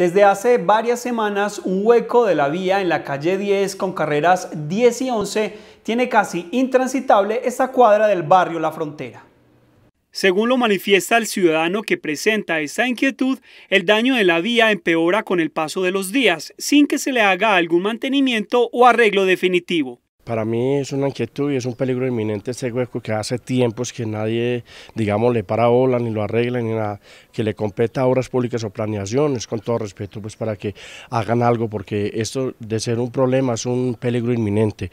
Desde hace varias semanas, un hueco de la vía en la calle 10 con carreras 10 y 11 tiene casi intransitable esta cuadra del barrio La Frontera. Según lo manifiesta el ciudadano que presenta esta inquietud, el daño de la vía empeora con el paso de los días, sin que se le haga algún mantenimiento o arreglo definitivo. Para mí es una inquietud y es un peligro inminente este hueco que hace tiempos que nadie, digamos, le para ola, ni lo arregla, ni nada, que le competa a obras públicas o planeaciones, con todo respeto, pues para que hagan algo, porque esto de ser un problema es un peligro inminente.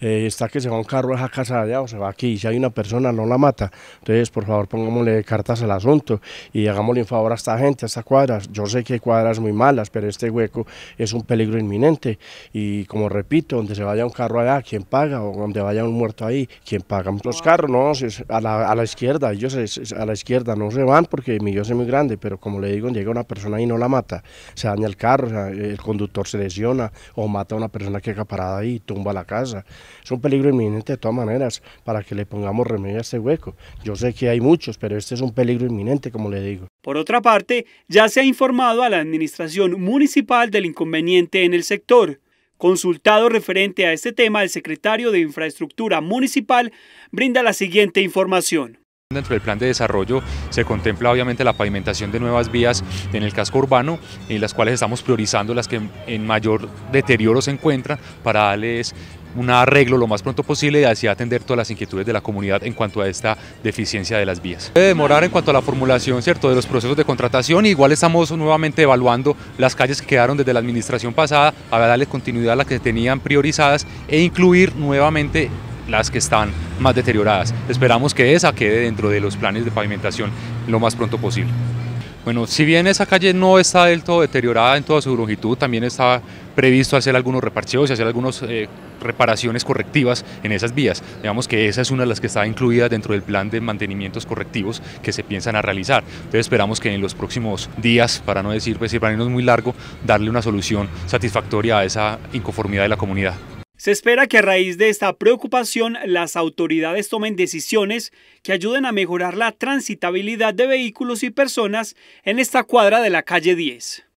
Eh, está que se va un carro a casa allá o se va aquí, y si hay una persona no la mata. Entonces, por favor, pongámosle cartas al asunto y hagámosle un favor a esta gente, a esta cuadra, Yo sé que hay cuadras muy malas, pero este hueco es un peligro inminente y, como repito, donde se vaya un carro allá, que paga? O donde vaya un muerto ahí, quien paga? Los carros, no, a la, a la izquierda, ellos a la izquierda no se van porque mi yo es muy grande, pero como le digo, llega una persona y no la mata, se daña el carro, el conductor se lesiona o mata a una persona que queda parada ahí, tumba la casa. Es un peligro inminente de todas maneras para que le pongamos remedio a este hueco. Yo sé que hay muchos, pero este es un peligro inminente, como le digo. Por otra parte, ya se ha informado a la administración municipal del inconveniente en el sector. Consultado referente a este tema, el secretario de Infraestructura Municipal brinda la siguiente información. Dentro del plan de desarrollo se contempla obviamente la pavimentación de nuevas vías en el casco urbano, en las cuales estamos priorizando las que en mayor deterioro se encuentran para darles un arreglo lo más pronto posible y así atender todas las inquietudes de la comunidad en cuanto a esta deficiencia de las vías. Puede demorar en cuanto a la formulación ¿cierto? de los procesos de contratación, igual estamos nuevamente evaluando las calles que quedaron desde la administración pasada, para darle continuidad a las que tenían priorizadas e incluir nuevamente las que están más deterioradas. Esperamos que esa quede dentro de los planes de pavimentación lo más pronto posible. Bueno, si bien esa calle no está del todo deteriorada en toda su longitud, también está previsto hacer algunos reparcheos y hacer algunas eh, reparaciones correctivas en esas vías. Digamos que esa es una de las que está incluida dentro del plan de mantenimientos correctivos que se piensan a realizar. Entonces esperamos que en los próximos días, para no decir, pues, si para irnos muy largo, darle una solución satisfactoria a esa inconformidad de la comunidad. Se espera que a raíz de esta preocupación las autoridades tomen decisiones que ayuden a mejorar la transitabilidad de vehículos y personas en esta cuadra de la calle 10.